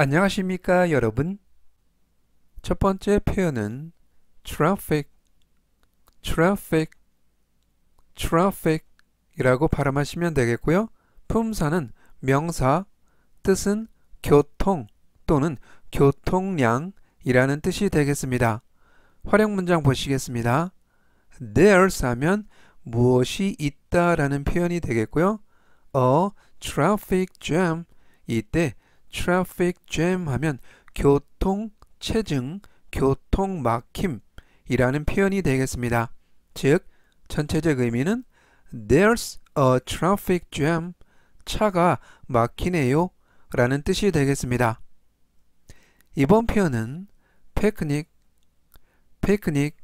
안녕하십니까 여러분 첫 번째 표현은 traffic, traffic, traffic 이라고 발음하시면 되겠고요. 품사는 명사, 뜻은 교통 또는 교통량이라는 뜻이 되겠습니다. 활용 문장 보시겠습니다. There's 하면 무엇이 있다 라는 표현이 되겠고요. A traffic jam 이때 traffic jam 하면 교통 체증, 교통 막힘이라는 표현이 되겠습니다. 즉, 전체적 의미는 there's a traffic jam, 차가 막히네요 라는 뜻이 되겠습니다. 이번 표현은 picnic, picnic,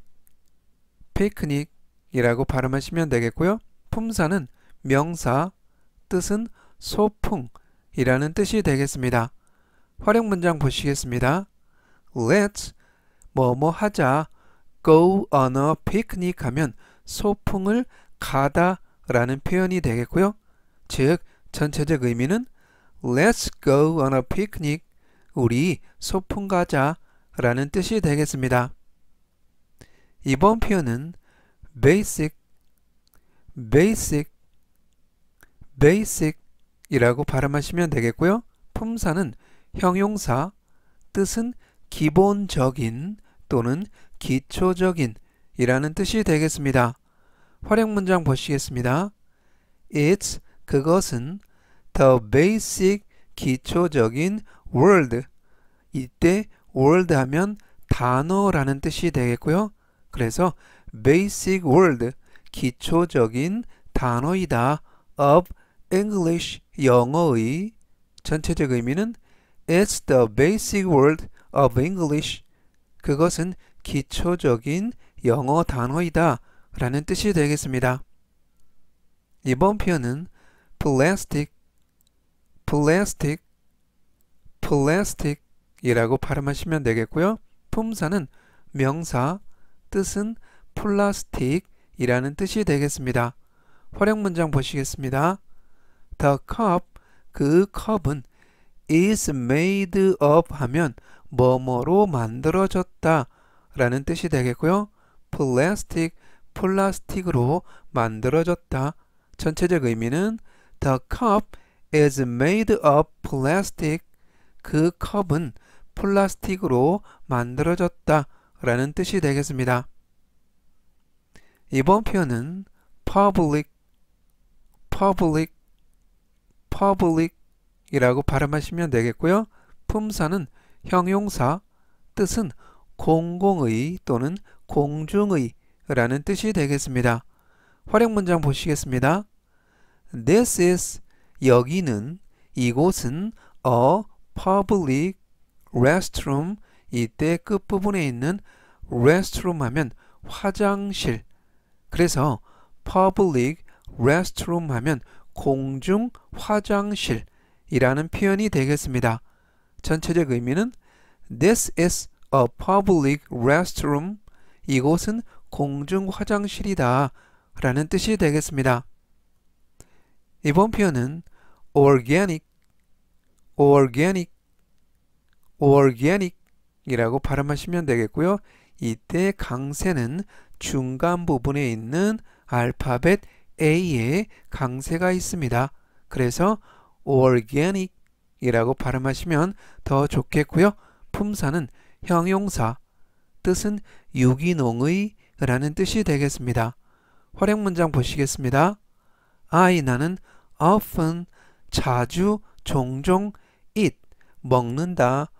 picnic 이라고 발음하시면 되겠고요. 품사는 명사, 뜻은 소풍, 이라는 뜻이 되겠습니다. 활용 문장 보시겠습니다. Let's 뭐뭐 뭐 하자 go on a picnic 하면 소풍을 가다 라는 표현이 되겠고요. 즉 전체적 의미는 Let's go on a picnic 우리 소풍 가자 라는 뜻이 되겠습니다. 이번 표현은 basic basic basic 이라고 발음하시면 되겠고요. 품사는 형용사, 뜻은 기본적인 또는 기초적인 이라는 뜻이 되겠습니다. 활용 문장 보시겠습니다. It's 그것은 the basic 기초적인 world 이때 world 하면 단어라는 뜻이 되겠고요. 그래서 basic world 기초적인 단어이다 of English, 영어의 전체적 의미는 It's the basic word of English. 그것은 기초적인 영어 단어이다 라는 뜻이 되겠습니다. 이번 표현은 plastic, plastic, plastic 이라고 발음하시면 되겠고요. 품사는 명사, 뜻은 플라스틱 이라는 뜻이 되겠습니다. 활용 문장 보시겠습니다. The cup, 그 컵은 is made of 하면 뭐뭐로 만들어졌다 라는 뜻이 되겠고요. 플라스틱, 플라스틱으로 만들어졌다. 전체적 의미는 The cup is made of plastic. 그 컵은 플라스틱으로 만들어졌다 라는 뜻이 되겠습니다. 이번 표현은 public, public public이라고 발음하시면 되겠고요. 품사는 형용사, 뜻은 공공의 또는 공중의 라는 뜻이 되겠습니다. 활용 문장 보시겠습니다. This is 여기는 이곳은 a public restroom 이때 끝부분에 있는 restroom 하면 화장실 그래서 public restroom 하면 공중 화장실이라는 표현이 되겠습니다. 전체적 의미는 This is a public restroom. 이곳은 공중 화장실이다 라는 뜻이 되겠습니다. 이번 표현은 organic, organic, organic 이라고 발음하시면 되겠고요. 이때 강세는 중간 부분에 있는 알파벳 A에 강세가 있습니다. 그래서 organic이라고 발음하시면 더 좋겠고요. 품사는 형용사, 뜻은 유기농의 라는 뜻이 되겠습니다. 활용 문장 보시겠습니다. I 나는 often 자주 종종 eat 먹는다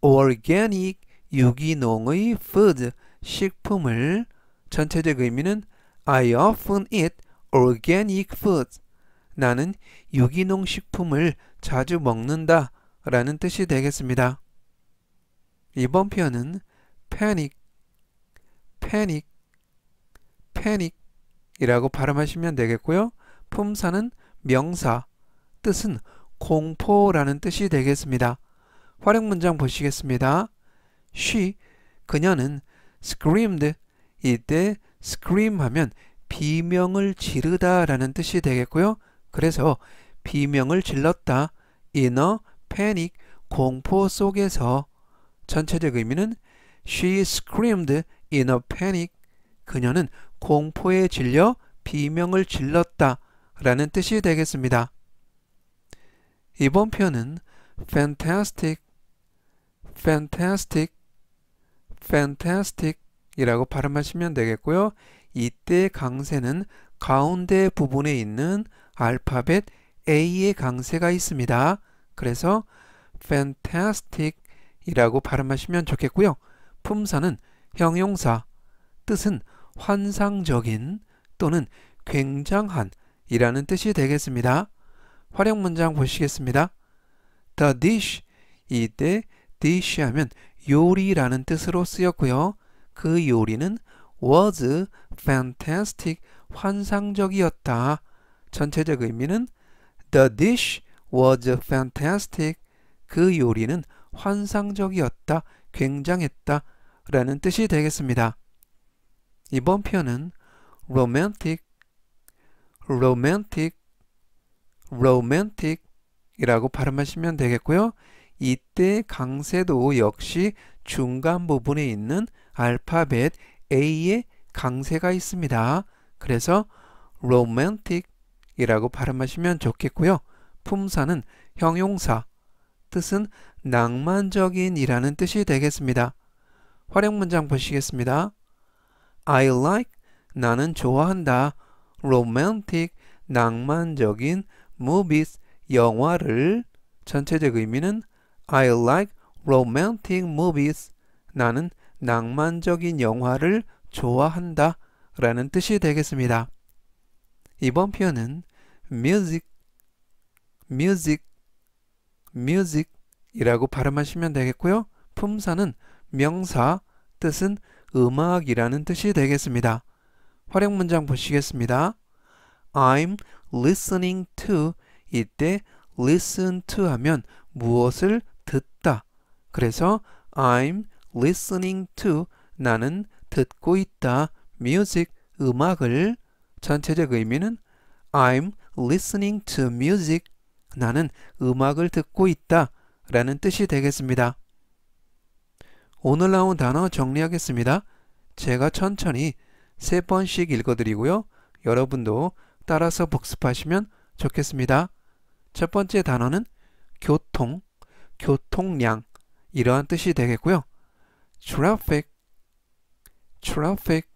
organic 유기농의 food 식품을 전체적 의미는 I often eat organic food. 나는 유기농 식품을 자주 먹는다 라는 뜻이 되겠습니다. 이번 표현은 panic, panic, panic 이라고 발음하시면 되겠고요. 품사는 명사, 뜻은 공포라는 뜻이 되겠습니다. 활용 문장 보시겠습니다. She, 그녀는 screamed, 이때 scream 하면 비명을 지르다라는 뜻이 되겠고요. 그래서 비명을 질렀다. in a panic 공포 속에서 전체적 의미는 she screamed in a panic 그녀는 공포에 질려 비명을 질렀다 라는 뜻이 되겠습니다. 이번 표현은 fantastic, fantastic, fantastic 이라고 발음하시면 되겠고요. 이때 강세는 가운데 부분에 있는 알파벳 A의 강세가 있습니다. 그래서 fantastic 이라고 발음하시면 좋겠고요. 품사는 형용사, 뜻은 환상적인 또는 굉장한 이라는 뜻이 되겠습니다. 활용 문장 보시겠습니다. The dish 이때 dish 하면 요리라는 뜻으로 쓰였고요. 그 요리는 was fantastic 환상적이었다. 전체적 의미는 the dish was fantastic 그 요리는 환상적이었다. 굉장했다. 라는 뜻이 되겠습니다. 이번 표현은 romantic, romantic, romantic 이라고 발음하시면 되겠고요. 이때 강세도 역시 중간 부분에 있는 알파벳 A에 강세가 있습니다. 그래서 romantic이라고 발음하시면 좋겠고요. 품사는 형용사, 뜻은 낭만적인이라는 뜻이 되겠습니다. 활용 문장 보시겠습니다. I like 나는 좋아한다. romantic 낭만적인 movies 영화를 전체적 의미는 I like romantic movies 나는 낭만적인 영화를 좋아한다 라는 뜻이 되겠습니다. 이번 표현은 music, music, music 이라고 발음하시면 되겠고요. 품사는 명사, 뜻은 음악이라는 뜻이 되겠습니다. 활용 문장 보시겠습니다. I'm listening to 이때 listen to 하면 무엇을 듣다. 그래서 I'm listening to 나는 듣고 있다. music 음악을 전체적 의미는 I'm listening to music 나는 음악을 듣고 있다 라는 뜻이 되겠습니다. 오늘 나온 단어 정리하겠습니다. 제가 천천히 세 번씩 읽어드리고요. 여러분도 따라서 복습하시면 좋겠습니다. 첫 번째 단어는 교통, 교통량 이러한 뜻이 되겠고요. traffic, traffic,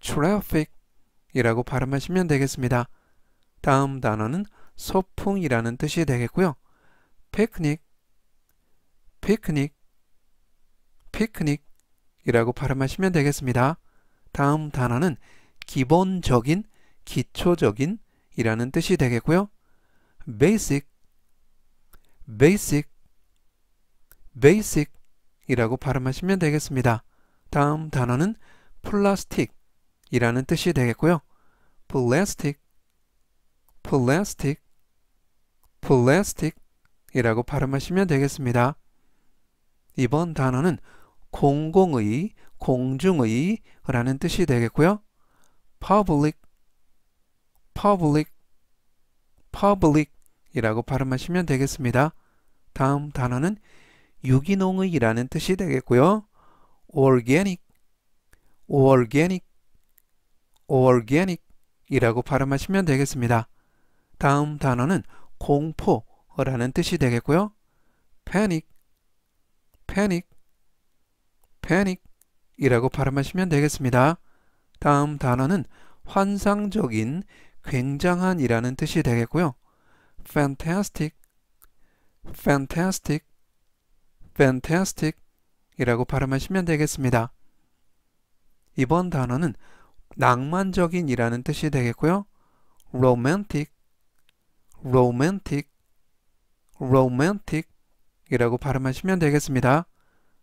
traffic 이라고 발음하시면 되겠습니다. 다음 단어는 소풍이라는 뜻이 되겠고요. 피크닉, 피크닉, 피크닉 이라고 발음하시면 되겠습니다. 다음 단어는 기본적인, 기초적인 이라는 뜻이 되겠고요. basic, basic, basic 이라고 발음하시면 되겠습니다. 다음 단어는 플라스틱이라는 뜻이 되겠고요. 플라스틱, 플라스틱, 플라스틱이라고 발음하시면 되겠습니다. 이번 단어는 공공의, 공중의 라는 뜻이 되겠고요. public, public, public 이라고 발음하시면 되겠습니다. 다음 단어는 유기농의라는 이 뜻이 되겠고요. organic, organic, organic 이라고 발음하시면 되겠습니다. 다음 단어는 공포라는 뜻이 되겠고요. panic, panic, panic 이라고 발음하시면 되겠습니다. 다음 단어는 환상적인, 굉장한 이라는 뜻이 되겠고요. fantastic, fantastic, fantastic 이라고 발음하시면 되겠습니다. 이번 단어는 낭만적인 이라는 뜻이 되겠고요. romantic, romantic, romantic 이라고 발음하시면 되겠습니다.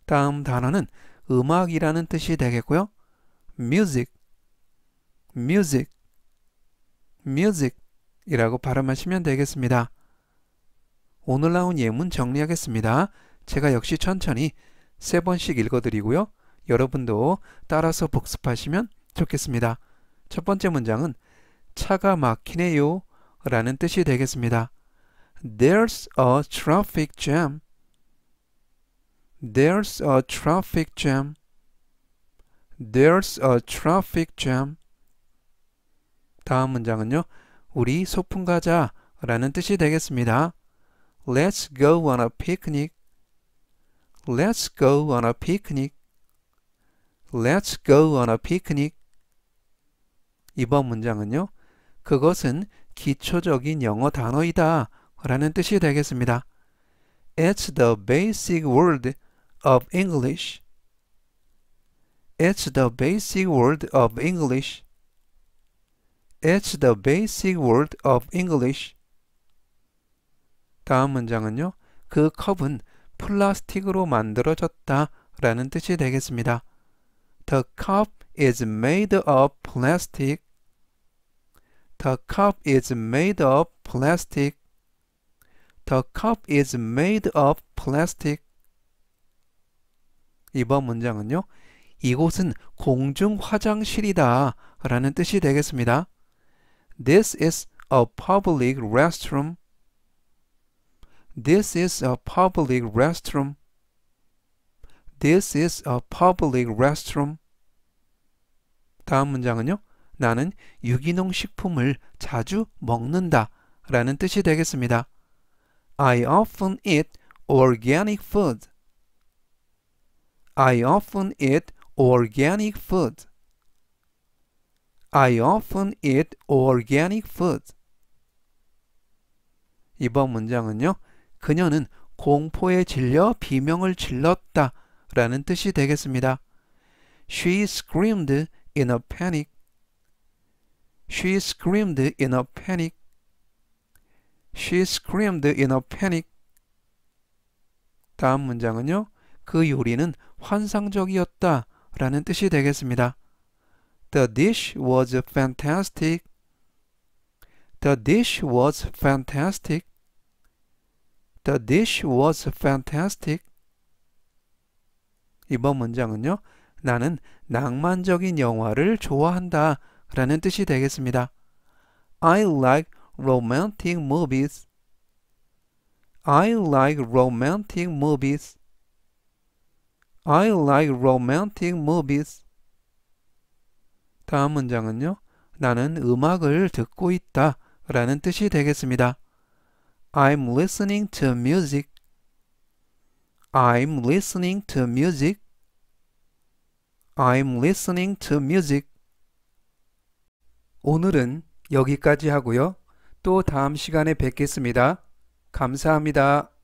다음 단어는 음악이라는 뜻이 되겠고요. music, music, music 이라고 발음하시면 되겠습니다. 오늘 나온 예문 정리하겠습니다. 제가 역시 천천히 세 번씩 읽어드리고요. 여러분도 따라서 복습하시면 좋겠습니다. 첫 번째 문장은 차가 막히네요 라는 뜻이 되겠습니다. There's a traffic jam. There's a traffic jam. There's a traffic jam. 다음 문장은요. 우리 소풍 가자 라는 뜻이 되겠습니다. Let's go on a picnic. Let's go on a picnic. Let's go on a picnic. 이번 문장은요. 그것은 기초적인 영어 단어이다 라는 뜻이 되겠습니다. It's the basic word of English. It's the basic word of English. It's the basic word of English. 다음 문장은요. 그 컵은 플라스틱으로 만들어졌다 라는 뜻이 되겠습니다. The cup is made of plastic. The cup is made of plastic. The cup is made of plastic. 이번 문장은요. 이곳은 공중 화장실이다 라는 뜻이 되겠습니다. This is a public restroom. This is a public restroom. This is a public restroom. 다음 문장은요. 나는 유기농 식품을 자주 먹는다 라는 뜻이 되겠습니다. I often eat organic food. I often eat organic food. I often eat organic food. 이번 문장은요. 그녀는 공포에 질려 비명을 질렀다 라는 뜻이 되겠습니다. She screamed in a panic. She screamed in a panic. She screamed in a panic. 다음 문장은요. 그 요리는 환상적이었다 라는 뜻이 되겠습니다. The dish was fantastic. The dish was fantastic. The dish was fantastic. 이번 문장은요. 나는 낭만적인 영화를 좋아한다 라는 뜻이 되겠습니다. I like romantic movies. I like romantic movies. I like romantic movies. 다음 문장은요. 나는 음악을 듣고 있다 라는 뜻이 되겠습니다. I'm listening to music. I'm listening to music. I'm listening to music. 오늘은 여기까지 하고요. 또 다음 시간에 뵙겠습니다. 감사합니다.